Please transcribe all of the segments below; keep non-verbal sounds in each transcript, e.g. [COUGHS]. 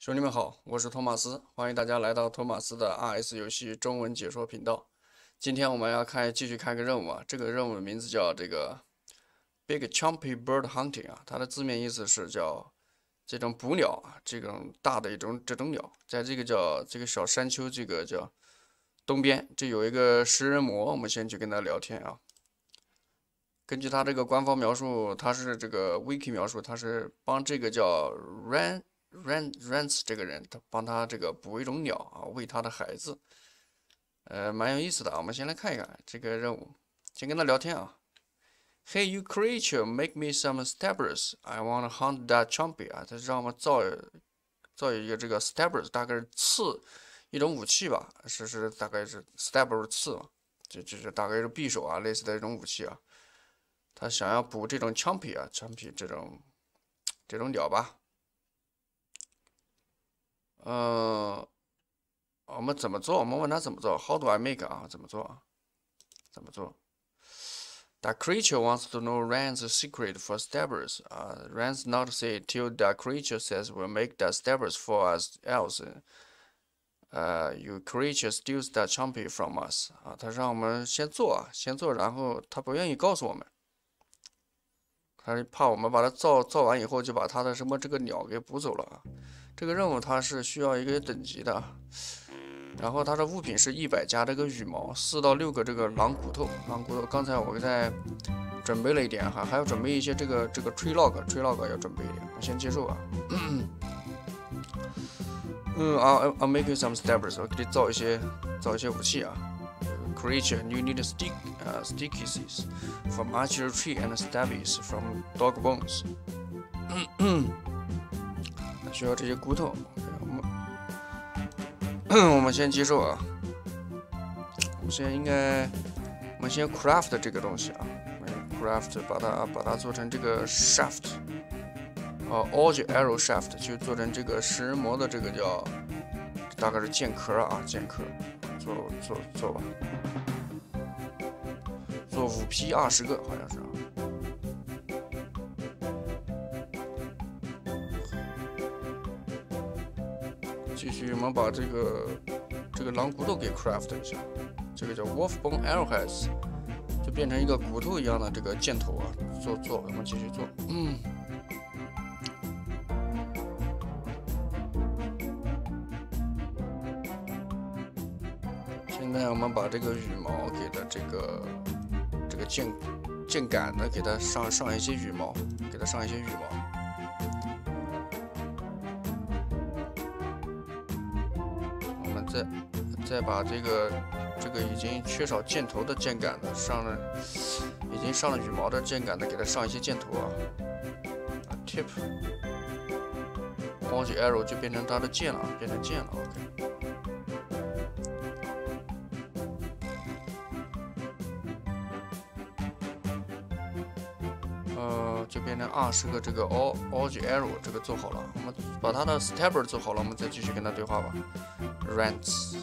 兄弟们好，我是托马斯，欢迎大家来到托马斯的 R S 游戏中文解说频道。今天我们要开继续开个任务啊，这个任务的名字叫这个 Big Chumpy Bird Hunting 啊，它的字面意思是叫这种捕鸟啊，这种大的一种这种鸟，在这个叫这个小山丘这个叫东边，这有一个食人魔，我们先去跟他聊天啊。根据他这个官方描述，他是这个 Wiki 描述，他是帮这个叫 Run。Ran Rance 这个人，他帮他这个捕一种鸟啊，喂他的孩子，呃，蛮有意思的。我们先来看一看这个任务，先跟他聊天啊。Hey, you creature, make me some s t a b b e r s I want to hunt that chumpy 啊，他让我们造造一个这个 s t a b b e r s 大概是刺一种武器吧，是是大概是 s t a b b e r s 刺嘛，就就是大概是匕首啊，类似的一种武器啊。他想要捕这种 chumpy 啊，chumpy 这种这种鸟吧。嗯，我们怎么做？我们问他怎么做？How do I make 啊？怎么做啊？怎么做？That creature wants to know r a n e s secret for stables. 啊 h r a n s not say till that creature says we make the stables for us else. 呃 h you creature steals the chumpy from us. 啊，他让我们先做啊，先做，然后他不愿意告诉我们，他怕我们把它造造完以后就把他的什么这个鸟给捕走了啊。这个任务它是需要一个等级的，然后它的物品是一百加这个羽毛，四到六个这个狼骨头，狼骨头。刚才我在准备了一点哈，还要准备一些这个这个 tree log，tree log 要准备一点。我先接受啊。嗯，I'll I'll make you some s t a b e s 我给你造一些造一些武器啊。Creature，you need stick，uh, s t i c k i e s from a r c h e r t r e e and s t a b i e s from dog bones。需要这些骨头，我们我们先接受啊。我先应该，我们先 craft 这个东西啊，craft 把它把它做成这个 shaft 啊，all e arrow shaft 就做成这个食人魔的这个叫大概是剑壳啊，剑壳做做做吧，做五批二十个好像是啊。我们把这个这个狼骨头给 craft 一下，这个叫 Wolf Bone Arrowhead，就变成一个骨头一样的这个箭头啊。做做，我们继续做。嗯。现在我们把这个羽毛给它这个这个箭箭杆呢，给它上上一些羽毛，给它上一些羽毛。再把这个这个已经缺少箭头的箭杆的上了，已经上了羽毛的箭杆的，给它上一些箭头啊。Tip，a u g Arrow 就变成它的箭了，变成箭了。OK。呃，就变成二十个这个 Augi Arrow 这个做好了。我们把它的 Stabber 做好了，我们再继续跟它对话吧。Rants。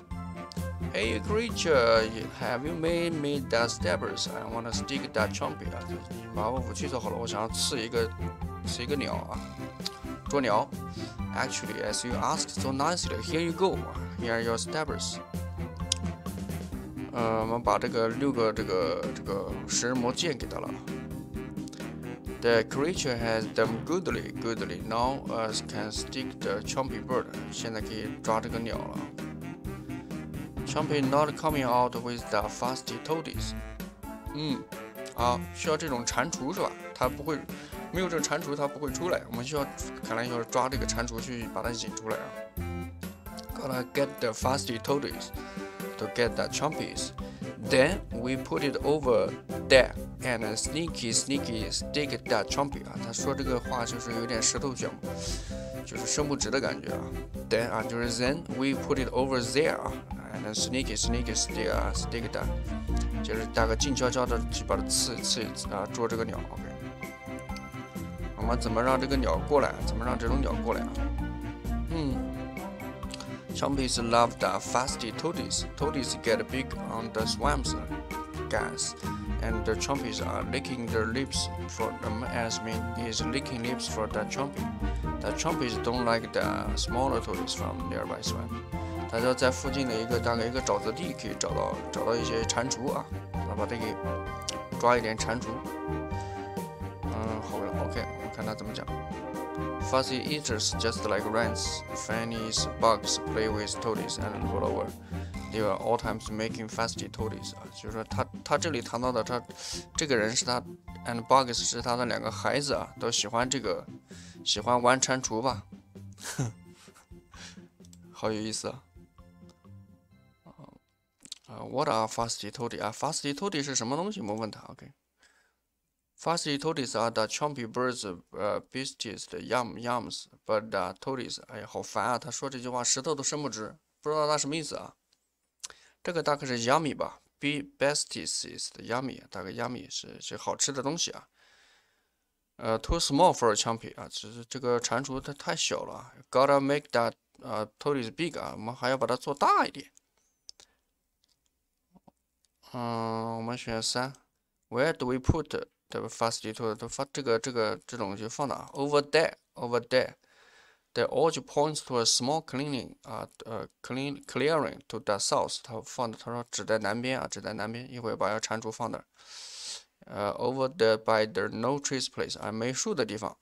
Hey creature, have you made me that stabbers? I wanna stick that chompy 啊，把我武器做好了，我想要刺一个，刺一个鸟啊，捉鸟。Actually, as you asked so nicely, here you go. Here are your stabbers. 呃，我们把这个六个这个这个食人魔剑给他了。The creature has them goodly, goodly. Now, us uh, can stick the chompy bird. 现在可以抓这个鸟了。champion not coming out with the fast toadies。嗯，啊，需要这种蟾蜍是吧？它不会，没有这个蟾蜍它不会出来。我们需要，看来要抓这个蟾蜍去把它引出来啊。Gotta mm. ah, get the fasty toadies to get the champions. Then we put it over there and sneaky sneaky stick that the champion。啊，他说这个话就是有点舌头卷。就是伸不直的感觉啊。Then 啊，就是 Then we put it over there 啊，那 snake snake stick 啊 stick 的，就是打个静悄悄的去把它刺刺啊捉这个鸟。我们怎么让这个鸟过来？怎么让这种鸟过来啊？嗯，Chompies love the fast toadies. Toadies get big on the swamps, guys, and the chompies are licking their lips for them as me is licking lips for the chompy. The chompies don't like the smaller toadies from nearby swamp. 大家在附近的一个大概一个沼泽地可以找到找到一些蟾蜍啊，那把它给抓一点蟾蜍。嗯，好了，OK，我看他怎么讲。f u z z y eaters just like rats, finny's bugs play with toads and all over. They are all times making fussy toads 啊，就是说他他这里谈到的他，这个人是他，and bugs 是他的两个孩子啊，都喜欢这个喜欢玩蟾蜍吧，好有意思啊。What are fasty toads? 啊，fasty toads 是什么东西？我们问他，OK? Fasty toads are the chumpy birds, besties 的 y u m y u m s but the toads，哎呀，好烦啊！他说这句话，舌头都伸不直，不知道他什么意思啊？这个大概是 yummy 吧，be besties 的 yummy，大概 yummy 是是好吃的东西啊。呃，too small for a chumpy 啊，只是这个蟾蜍它太小了，gotta make that 啊 toads big 啊，我们还要把它做大一点。嗯，我们选三。Where do we put the fast to the fast 这个这个这种就放哪？Over there, over there. The edge points to a small cleaning 啊呃 clean clearing to the south。他放的他说指在南边啊，指在南边。一会儿把要蟾蜍放那儿。呃，over there by the no trees place 啊，没树的地方。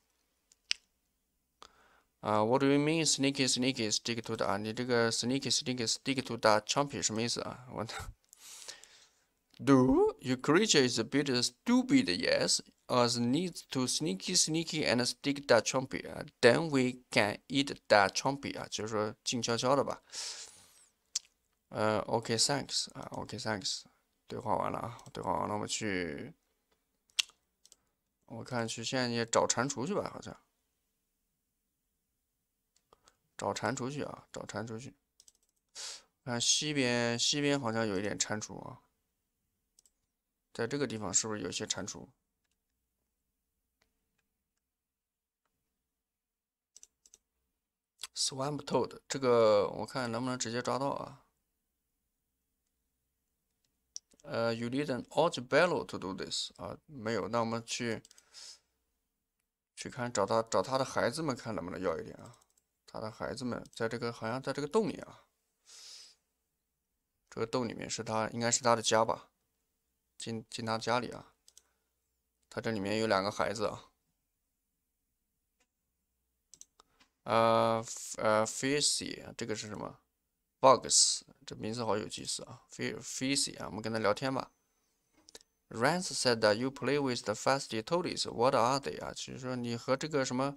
啊，What do you mean sneaky sneaky stick to the 啊？你这个 sneaky sneaky stick to the chumpy 什么意思啊？我。[LAUGHS] Do your creature is a bit stupid? Yes, us needs to sneaky, sneaky and stick that chompy. Then we can eat that chompy 啊，就是说静悄悄的吧。呃，OK，thanks 啊，OK，thanks，对话完了啊，对话完了，我们去，我看去现在找蟾蜍去吧，好像，找蟾蜍去啊，找蟾蜍去，看西边，西边好像有一点蟾蜍啊。在这个地方是不是有些蟾蜍？Swamp toad，这个我看能不能直接抓到啊？呃，You need an o d d bell to do this 啊，没有，那我们去去看找他找他的孩子们，看能不能要一点啊。他的孩子们在这个好像在这个洞里啊，这个洞里面是他应该是他的家吧。进进他家里啊，他这里面有两个孩子啊，呃呃 f i s z y 这个是什么？Box 这名字好有意思啊，F f i s z y 啊，我们跟他聊天吧。Rance said that you play with the fast tortoise. What are they 啊？就是说你和这个什么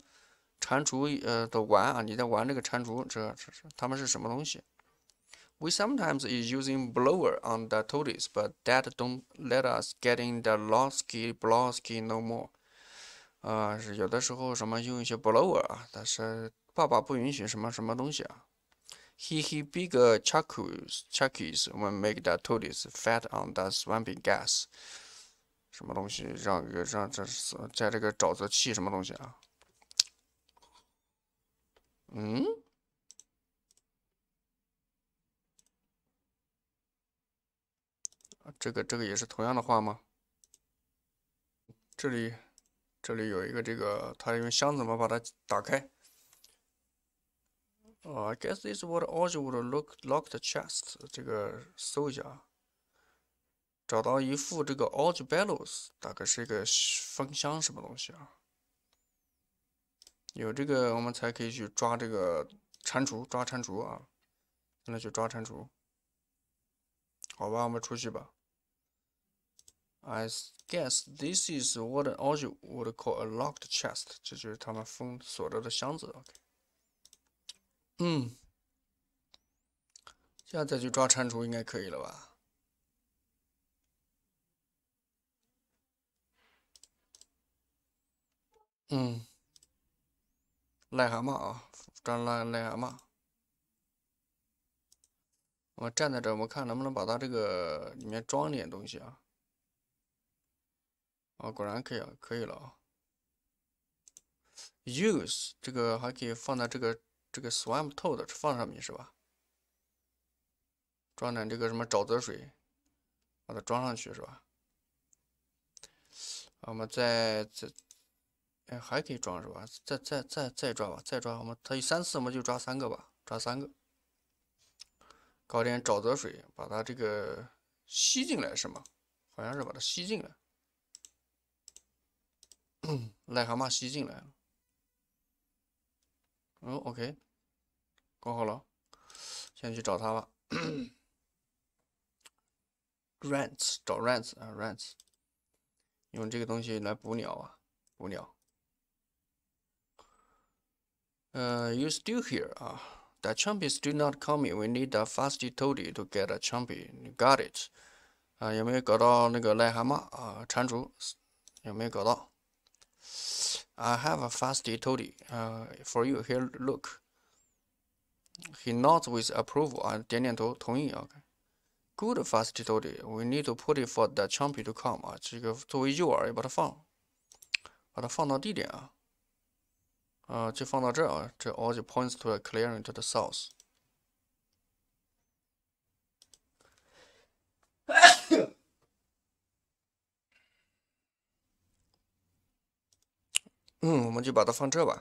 蟾蜍呃的玩啊？你在玩这个蟾蜍？这这是他们是什么东西？We sometimes is using blower on the TODIS, but that don't let us getting the Lotsky Blotsky no more。啊，是有的时候什么用一些 uh, blower 啊，但是爸爸不允许什么什么东西啊。He he bigger uh, chuckies chuckies will make the TODIS fat on the swampy gas。什么东西让让这在这个沼泽气什么东西啊？嗯？这个这个也是同样的话吗？这里这里有一个这个，他用箱子嘛把它打开。哦，I guess this is what Oji would look locked chest。这个搜一下，找到一副这个 o j e Bellows，大概是一个风箱什么东西啊？有这个我们才可以去抓这个蟾蜍，抓蟾蜍啊！那去抓蟾蜍。好吧，我们出去吧。I guess this is what an ogre would call a locked chest，这就是他们封锁着的箱子。嗯，现在再去抓蟾蜍应该可以了吧？嗯，癞蛤蟆啊，抓癞癞蛤蟆。我站在这，我看能不能把它这个里面装点东西啊？哦，果然可以啊，可以了啊。use 这个还可以放在这个这个 swamp a 的放上面是吧？装点这个什么沼泽水，把它装上去是吧？我们再再哎还可以装是吧？再再再再抓吧，再抓我们它有三次，我们就抓三个吧，抓三个，搞点沼泽水把它这个吸进来是吗？好像是把它吸进来。癞蛤蟆吸进来了。嗯，OK，搞好了，先去找他吧。Rats，n 找 rats n 啊，rats，n 用这个东西来捕鸟啊，捕鸟。呃，You still here 啊 t h e chumpy still not coming? We need a fasty toady to get a chumpy. You Got it？啊，有没有搞到那个癞蛤蟆啊？蟾蜍有没有搞到？I have a fasty toady uh, for you. Here, look. He nods with approval and 点点头同意。Okay. Good fasty toady. We need to put it for the chumpy to come 啊，这个作为诱饵也把它放，把它放到地点啊。呃，就放到这儿啊。这 uh, uh. uh, all the points to a clearing to the south. [COUGHS] [COUGHS] 嗯，我们就把它放这吧。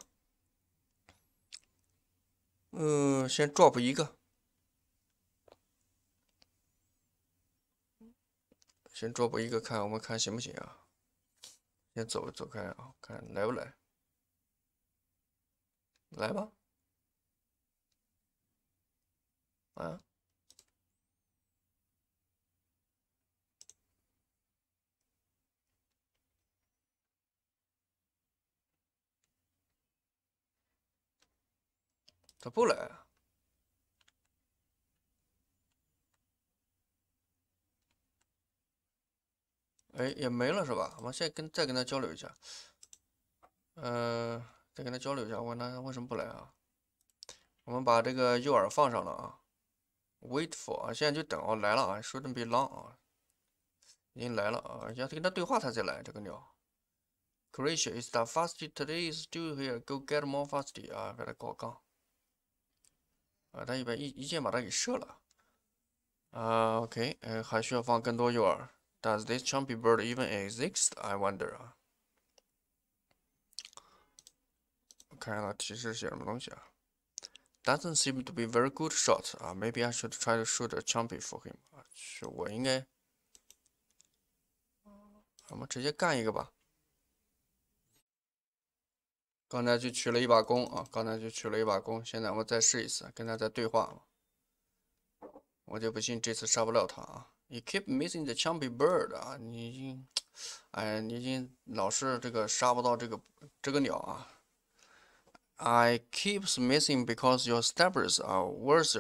嗯，先 drop 一个，先 drop 一个看，我们看行不行啊？先走走开啊，看来不来，来吧，啊。他不来啊？哎，也没了是吧？我们现在跟再跟他交流一下，嗯，再跟他交流一下，问他为什么不来啊？我们把这个诱饵放上了啊，Wait for 啊，现在就等哦，来了啊，说 o n g 啊，已经来了啊，要跟他对话他再来这个鸟。c r a t i is the f a s t t o d a y i still here? Go get more f a s t 啊，给他搞搞。啊，咱一百一一箭把它给射了。啊，OK，呃，还需要放更多诱饵。Does this chumpy bird even exist? I wonder 啊。我看一下提示写什么东西啊。Doesn't seem to be very good shot 啊。Maybe I should try to shoot a jumpy for him。我应该，我们直接干一个吧。刚才就取了一把弓啊！刚才就取了一把弓，现在我再试一次，跟他再对话。我就不信这次杀不了他啊！You keep missing the chumpy bird 啊！你，已经，哎你已经老是这个杀不到这个这个鸟啊！I keeps missing because your s t a b b e r s are worse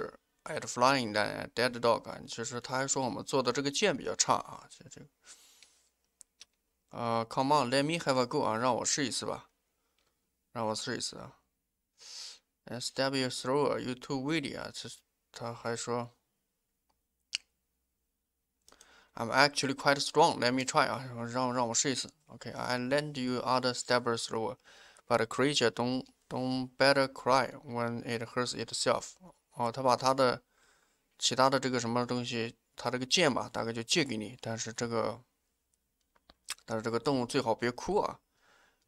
at flying than a dead dog。其实他还说我们做的这个剑比较差啊！这这，啊，Come on，let me have a go 啊！让我试一次吧。让我试一次啊。SW through a YouTube video，这他还说，I'm actually quite strong. Let me try 啊，让让我试一次。OK，I lend you other stabber through, but a creature don't don't better cry when it hurts itself。哦，他把他的其他的这个什么东西，他这个剑吧，大概就借给你，但是这个但是这个动物最好别哭啊。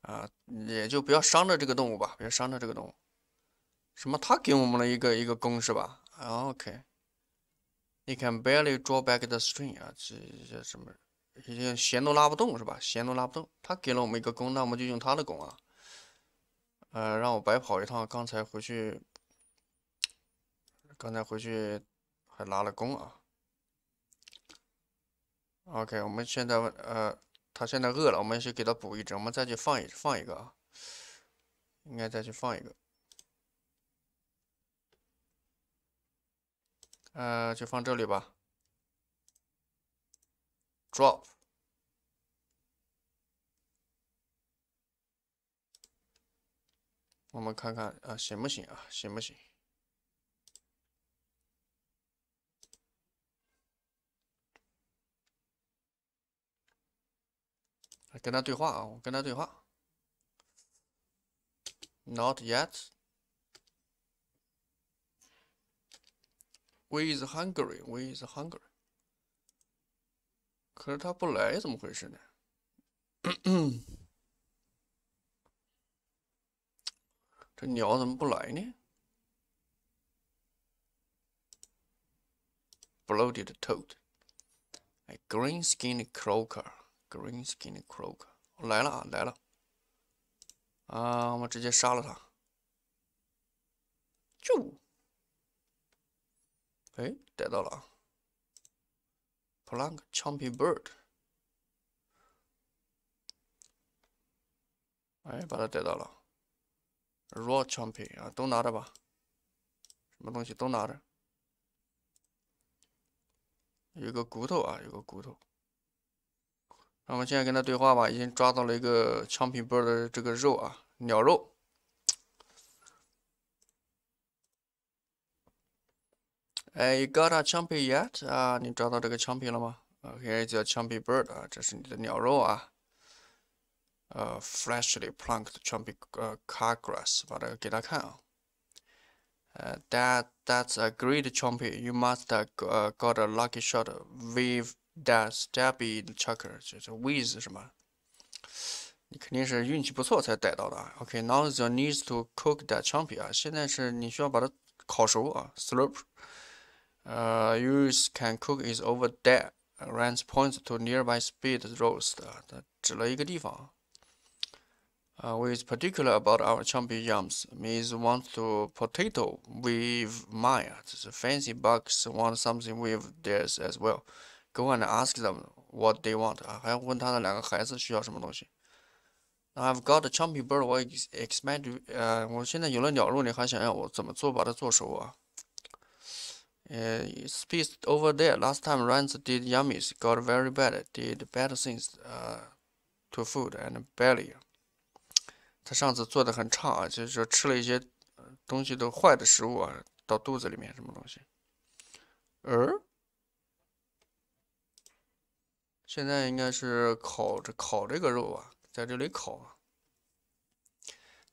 啊，也就不要伤着这个动物吧，不要伤着这个动物。什么？他给我们了一个一个弓是吧？OK，you can barely draw back the string 啊，这这什么，这弦都拉不动是吧？弦都拉不动。他给了我们一个弓，那我们就用他的弓啊。呃，让我白跑一趟。刚才回去，刚才回去还拉了弓啊。OK，我们现在问呃。他现在饿了，我们去给他补一只，我们再去放一放一个啊，应该再去放一个，呃，就放这里吧，drop，我们看看啊，行不行啊，行不行？跟他对话啊，我跟他对话。Not yet. We With Hungary, with Hungary. 可是他不来，怎么回事呢？这鸟怎么不来呢？Bloated toad, a green-skinned croaker. g r e e n s k i n n c r o a 我来了，啊，来了，啊，我直接杀了他，就，哎，逮到了，Plank 啊。Chompy Bird，哎，把它逮到了，Raw Chompy 啊，都拿着吧，什么东西都拿着，有个骨头啊，有个骨头。那我们现在跟他对话吧，已经抓到了一个枪品波的这个肉啊，鸟肉。哎，you got a chumpy yet？啊，你抓到这个 a 了吗？OK，叫 chumpy bird 啊，这是你的鸟肉啊。呃，freshly plucked chumpy 呃 carcass，把这个给他看啊。呃，that that's a great chumpy. You must have got a lucky shot. We've does Debbie Chucker 就是 with 什么？你肯定是运气不错才逮到的啊。OK, now the needs to cook that chumpy 啊，现在是你需要把它烤熟啊。Slurp. Uh, you can cook is over there. Rance points to nearby speed roast 啊，它指了一个地方。Uh, with particular about our chumpy yams, Miss wants to potato with Maya. The fancy bucks want something with theirs as well. Go and ask them what they want. want，还要问他的两个孩子需要什么东西。I've got a chumpy bird. chubby bird，我 expand，呃，我现在有了鸟肉，你还想要我怎么做把它做熟啊？呃，space uh, over there. Last time, Rans did yummies, got very bad, did bad things, uh, to food and belly. 他上次做的很差啊，就是说吃了一些东西都坏的食物啊，到肚子里面什么东西。而现在应该是烤着烤这个肉啊，在这里烤啊。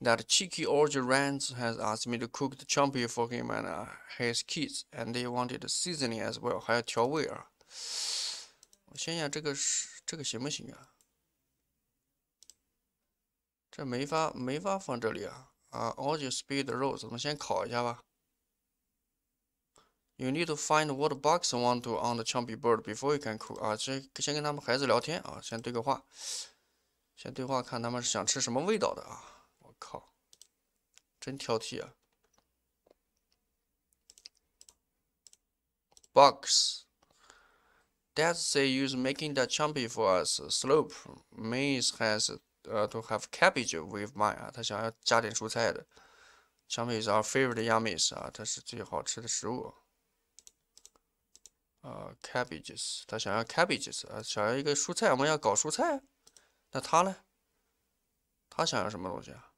That cheeky old r a n has asked me to cook the chumpy for him and his kids, and t he y wanted seasoning as well，还要调味啊。我想想这个是这个行不行啊？这没法没法放这里啊啊！Old speed 的肉，咱们先烤一下吧。You need to find what box you want to on the chumpy bird before you can cook 啊，先先跟他们孩子聊天啊，先对个话，先对话，看他们是想吃什么味道的啊！我靠，真挑剔啊！Bugs. Dad say use making the chumpy for us. Slope Miss has uh, to have cabbage with mine 啊，他想要加点蔬菜的。Chompy is our favorite yummies 啊，它是最好吃的食物。啊，cabbages，他想要 cabbages 啊，想要一个蔬菜，我们要搞蔬菜。那他呢？他想要什么东西啊？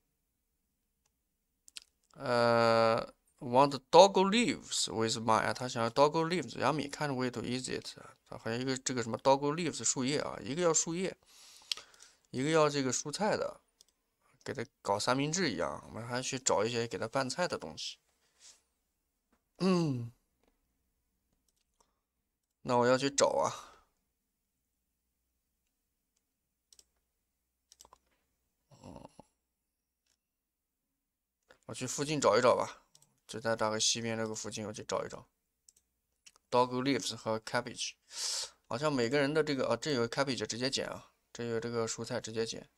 呃，want d o g o leaves with mine，他想要 d o g o leaves，yummy，wait to eat it。他好像一个这个什么 d o g leaves 树叶啊，一个要树叶，一个要这个蔬菜的，给他搞三明治一样，我们还去找一些给他拌菜的东西。嗯。那我要去找啊！哦，我去附近找一找吧，就在大概西边这个附近，我去找一找。Dog leaves 和 cabbage，好像每个人的这个啊，这有 cabbage 直接捡啊，这有这个蔬菜直接捡。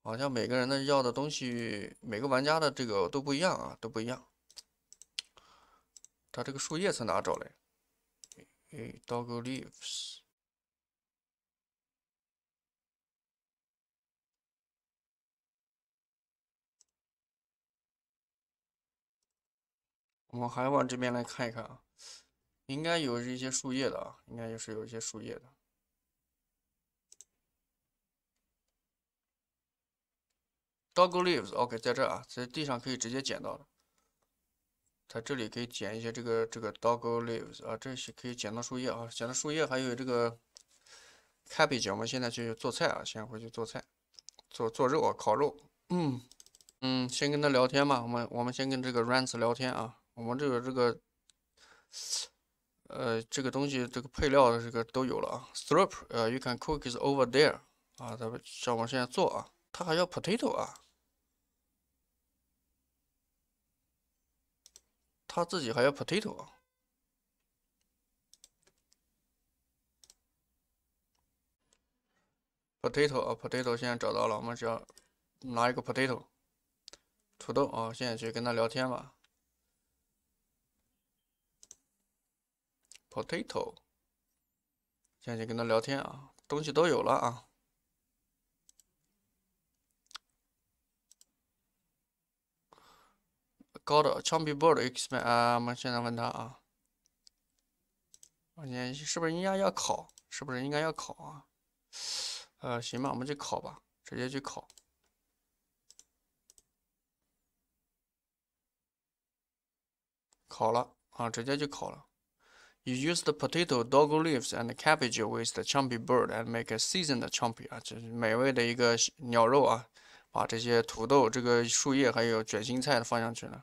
好像每个人的要的东西，每个玩家的这个都不一样啊，都不一样。他这个树叶从哪找来？Dog leaves，我们还往这边来看一看啊，应该有一些树叶的啊，应该也是有一些树叶的。Dog leaves，OK，在这啊，在地上可以直接捡到的。这里可以捡一些这个这个 doggo leaves 啊，这些可以捡到树叶啊，捡到树叶还有这个 cabbage。我们现在去做菜啊，先回去做菜，做做肉，啊，烤肉。嗯嗯，先跟他聊天嘛，我们我们先跟这个 Rance 聊天啊。我们这个这个呃这个东西这个配料这个都有了啊。t h r p 呃，you can cook is over there 啊，咱们像我们现在做啊，他还要 potato 啊。他自己还要 potato 啊，potato 啊，potato 现在找到了，我们只要拿一个 potato，土豆啊，现在去跟他聊天吧，potato，现在去跟他聊天啊，东西都有了啊。高的 champion bird，啊，我们现在问他啊，啊，你是不是应该要考？是不是应该要考啊？呃，行吧，我们就考吧，直接去考。考了啊，直接就考了。You use the potato, dog leaves, and cabbage with the champion bird and make a seasoned champion 啊，就是美味的一个鸟肉啊，把这些土豆、这个树叶还有卷心菜放上去呢。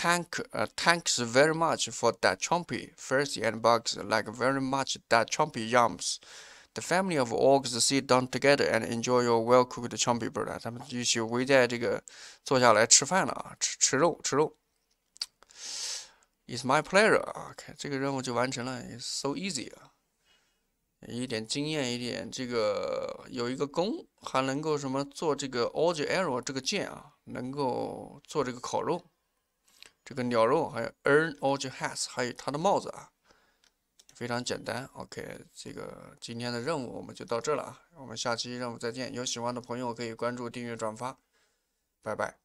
Thank, thanks very much for that chompy, f i r s t and bugs like very much that chompy yams. The family of o g c s sit down together and enjoy your well cooked chompy b i r d e 咱们一起围在这个坐下来吃饭了啊，吃吃肉吃肉。It's my pleasure OK，这个任务就完成了，so i s easy 啊，一点经验一点这个有一个弓还能够什么做这个 a g g e arrow 这个箭啊，能够做这个烤肉。这个鸟肉还有 earn all your hats，还有他的帽子啊，非常简单。OK，这个今天的任务我们就到这了啊，我们下期任务再见。有喜欢的朋友可以关注、订阅、转发，拜拜。